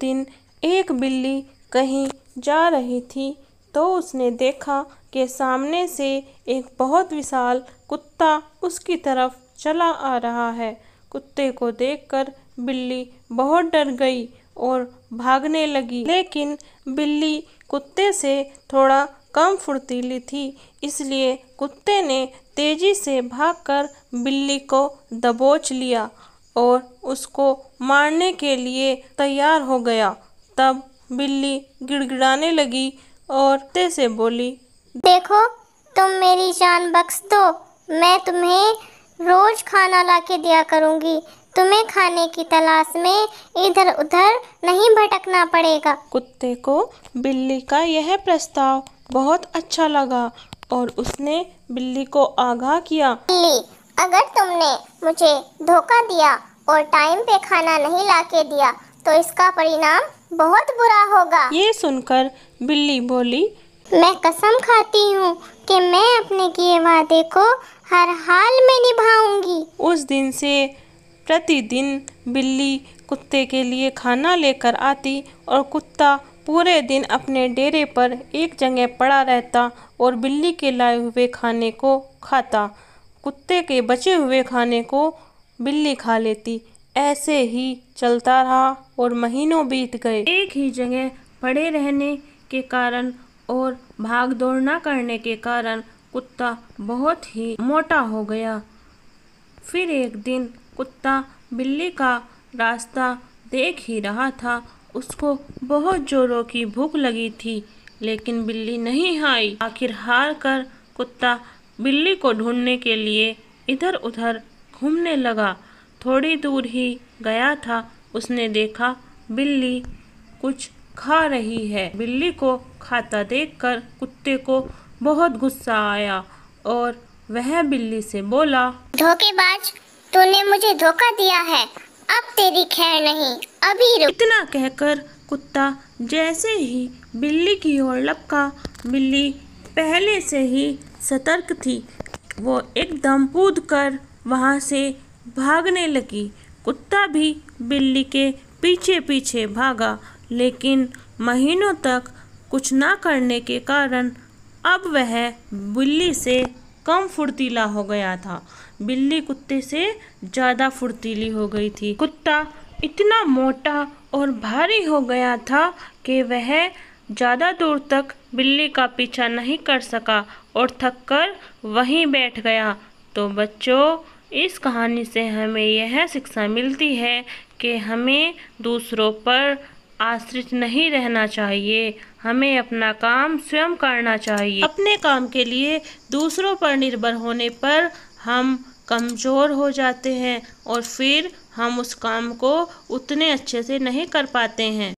दिन एक बिल्ली कहीं जा रही थी तो उसने देखा कि सामने से एक बहुत विशाल कुत्ता उसकी तरफ चला आ रहा है कुत्ते को देखकर बिल्ली बहुत डर गई और भागने लगी लेकिन बिल्ली कुत्ते से थोड़ा कम फुर्तीली थी इसलिए कुत्ते ने तेज़ी से भागकर बिल्ली को दबोच लिया और उसको मारने के लिए तैयार हो गया तब बिल्ली गिड़गिड़ाने लगी और ते से बोली देखो तुम मेरी जान बख्श दो मैं तुम्हें रोज खाना ला के दिया करूँगी तुम्हें खाने की तलाश में इधर उधर नहीं भटकना पड़ेगा कुत्ते को बिल्ली का यह प्रस्ताव बहुत अच्छा लगा और उसने बिल्ली को आगाह किया बिल्ली अगर तुमने मुझे धोखा दिया और टाइम पे खाना नहीं ला के दिया तो इसका परिणाम बहुत बुरा होगा ये सुनकर बिल्ली बोली मैं कसम खाती हूँ कि मैं अपने किए वादे को हर हाल में निभाऊंगी उस दिन से प्रतिदिन बिल्ली कुत्ते के लिए खाना लेकर आती और कुत्ता पूरे दिन अपने डेरे पर एक जगह पड़ा रहता और बिल्ली के लाए हुए खाने को खाता कुत्ते के बचे हुए खाने को बिल्ली खा लेती ऐसे ही चलता रहा और महीनों बीत गए एक ही जगह पड़े रहने के कारण और भाग दौड़ ना करने के कारण कुत्ता बहुत ही मोटा हो गया फिर एक दिन कुत्ता बिल्ली का रास्ता देख ही रहा था उसको बहुत जोरों की भूख लगी थी लेकिन बिल्ली नहीं आई आखिर हार कर कुत्ता बिल्ली को ढूंढने के लिए इधर उधर घूमने लगा थोड़ी दूर ही गया था उसने देखा बिल्ली कुछ खा रही है बिल्ली को खाता देखकर कुत्ते को बहुत गुस्सा आया और वह बिल्ली से बोला धोखेबाज तूने मुझे धोखा दिया है अब तेरी खैर नहीं अभी रुक। इतना कहकर कुत्ता जैसे ही बिल्ली की ओर लपका बिल्ली पहले से ही सतर्क थी वो एकदम कूद कर वहाँ से भागने लगी कुत्ता भी बिल्ली के पीछे पीछे भागा लेकिन महीनों तक कुछ ना करने के कारण अब वह बिल्ली से कम फुर्तीला हो गया था बिल्ली कुत्ते से ज़्यादा फुर्तीली हो गई थी कुत्ता इतना मोटा और भारी हो गया था कि वह ज़्यादा दूर तक बिल्ली का पीछा नहीं कर सका और थककर वहीं बैठ गया तो बच्चों इस कहानी से हमें यह शिक्षा मिलती है कि हमें दूसरों पर आश्रित नहीं रहना चाहिए हमें अपना काम स्वयं करना चाहिए अपने काम के लिए दूसरों पर निर्भर होने पर हम कमज़ोर हो जाते हैं और फिर हम उस काम को उतने अच्छे से नहीं कर पाते हैं